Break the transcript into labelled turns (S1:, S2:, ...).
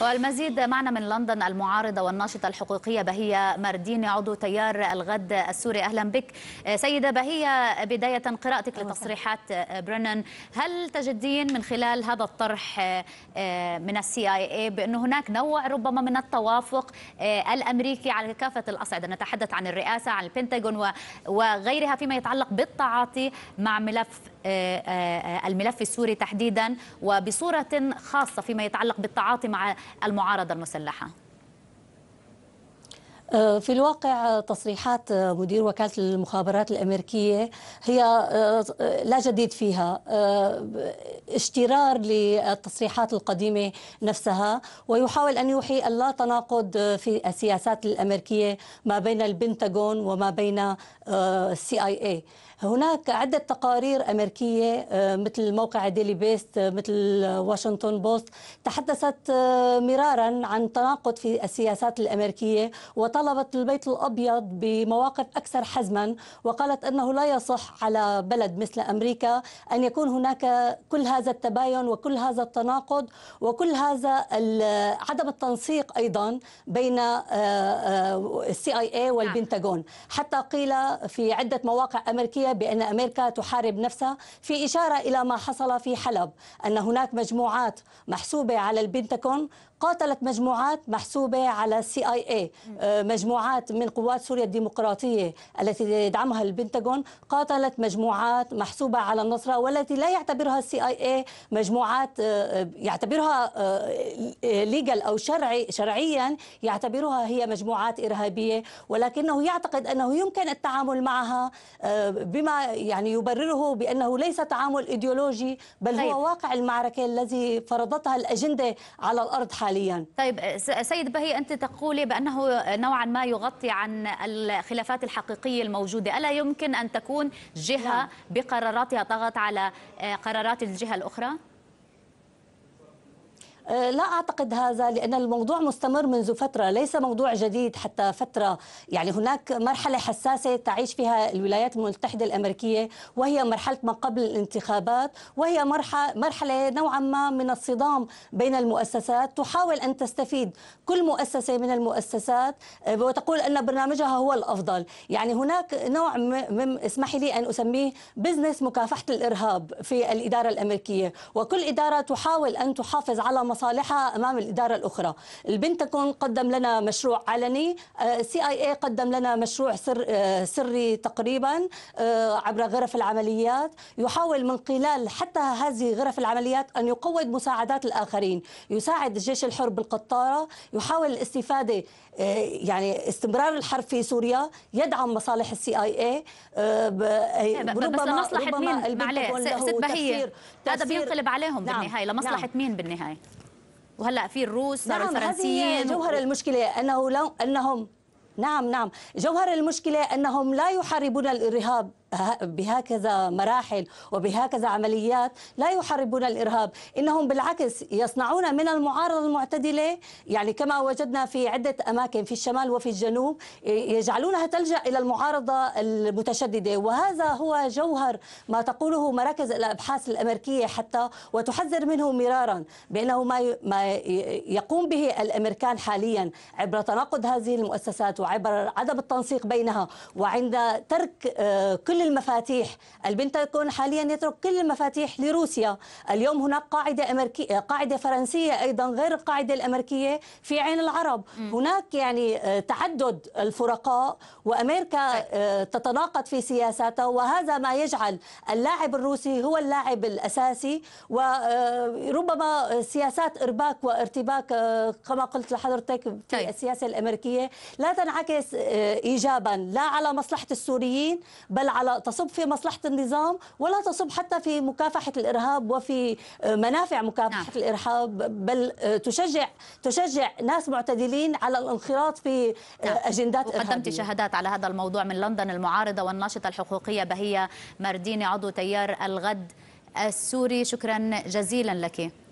S1: والمزيد معنا من لندن المعارضة والناشطة الحقوقية بهية مارديني عضو تيار الغد السوري أهلا بك سيدة بهية بداية قراءتك لتصريحات برنن هل تجدين من خلال هذا الطرح آه، من السي اي اي بأن هناك نوع ربما من التوافق آه، الأمريكي على كافة الأصعدة نتحدث عن الرئاسة عن البنتاغون وغيرها فيما يتعلق بالتعاطي مع ملف آه، آه، الملف السوري تحديدا وبصورة خاصة فيما يتعلق بالتعاطي مع المعارضة المسلحة
S2: آه، في الواقع تصريحات مدير وكالة المخابرات الأمريكية هي لا جديد فيها اشترار للتصريحات القديمة نفسها ويحاول أن يوحي لا تناقض في السياسات الأمريكية ما بين البنتاغون وما بين السي آي اي هناك عدة تقارير أمريكية آه، مثل موقع ديلي بيست آه، مثل واشنطن بوست تحدثت آه، مرارا عن تناقض في السياسات الأمريكية وطلبت البيت الأبيض بمواقف أكثر حزما وقالت أنه لا يصح على بلد مثل أمريكا أن يكون هناك كل هذا التباين وكل هذا التناقض وكل هذا عدم التنسيق أيضا بين السي اي اي نعم. والبنتاغون حتى قيل في عدة مواقع أمريكية بأن أمريكا تحارب نفسها في إشارة إلى ما حصل في حلب أن هناك مجموعات محسوبة على البنتاغون قاتلت مجموعات محسوبة على السي اي اي مجموعات من قوات سوريا الديمقراطية التي يدعمها البنتاغون قاتلت مجموعات محسوبة على النصرة والتي لا يعتبرها السي اي اي مجموعات آه، آه، يعتبرها ليجل آه، أو شرعي شرعيا يعتبرها هي مجموعات إرهابية ولكنه يعتقد أنه يمكن التعامل معها ب بما يعني يبرره بأنه ليس تعامل إيديولوجي بل طيب. هو واقع المعركة الذي فرضتها الأجندة على الأرض حاليا
S1: طيب سيد بهي أنت تقولي بأنه نوعا ما يغطي عن الخلافات الحقيقية الموجودة ألا يمكن أن تكون جهة نعم. بقراراتها طغت على آه، قرارات الجهة الأخرى؟
S2: آه، لا أعتقد هذا لأن الموضوع مستمر منذ فترة ليس موضوع جديد حتى فترة يعني هناك مرحلة حساسة تعيش فيها الولايات المتحدة الأمريكية وهي مرحلة ما قبل الانتخابات وهي مرحلة نوعا ما من الصدام بين المؤسسات تحاول أن تستفيد كل مؤسسة من المؤسسات آه، وتقول أن برنامجها هو الأفضل يعني هناك نوع اسمح لي أن أسميه بزنس مكافحة الإرهاب في الإدارة الأمريكية وكل إدارة تحاول أن تحافظ على مصر مصالحها امام الاداره الاخرى البنتاغون قدم لنا مشروع علني سي اي اي قدم لنا مشروع سر آه، سري تقريبا آه، عبر غرف العمليات يحاول من خلال حتى هذه غرف العمليات ان يقود مساعدات الاخرين يساعد الجيش الحر بالقطاره يحاول الاستفاده آه، يعني استمرار الحرب في سوريا يدعم مصالح السي اي اي ربما بس لمصلحه مين معلش ست بهيه هذا بينقلب عليهم نعم. بالنهايه لمصلحه نعم. مين بالنهايه
S1: وهلا في الروس صاروا نعم الفرنسيين جوهر و... المشكله
S2: انه لو انهم نعم نعم جوهر المشكله انهم لا يحاربون الارهاب بهكذا مراحل وبهكذا عمليات لا يحاربون الارهاب، انهم بالعكس يصنعون من المعارضه المعتدله يعني كما وجدنا في عده اماكن في الشمال وفي الجنوب يجعلونها تلجا الى المعارضه المتشدده وهذا هو جوهر ما تقوله مراكز الابحاث الامريكيه حتى وتحذر منه مرارا بانه ما ما يقوم به الامريكان حاليا عبر تناقض هذه المؤسسات وعبر عدم التنسيق بينها وعند ترك آه، كل كل المفاتيح البنتاغون حاليا يترك كل المفاتيح لروسيا اليوم هناك قاعدة أمريكية قاعدة فرنسية أيضا غير القاعدة الأمريكية في عين العرب م. هناك يعني آه، تعدد الفرقاء وأمريكا آه، طيب. تتناقض في سياساتها وهذا ما يجعل اللاعب الروسي هو اللاعب الأساسي وربما آه، سياسات إرباك وارتباك كما قلت لحضرتك في طيب. السياسة الأمريكية لا تنعكس إيجابا لا على مصلحة السوريين بل على تصب في مصلحة النظام ولا تصب حتى في مكافحة الإرهاب وفي آه، منافع مكافحة نعم. الإرهاب بل آه، تشجع
S1: تشجع ناس معتدلين على الانخراط في نعم. أجندات وقدمت شهادات على هذا الموضوع من لندن المعارضة والناشطة الحقوقية بهية مرديني عضو تيار الغد السوري شكرا جزيلا لك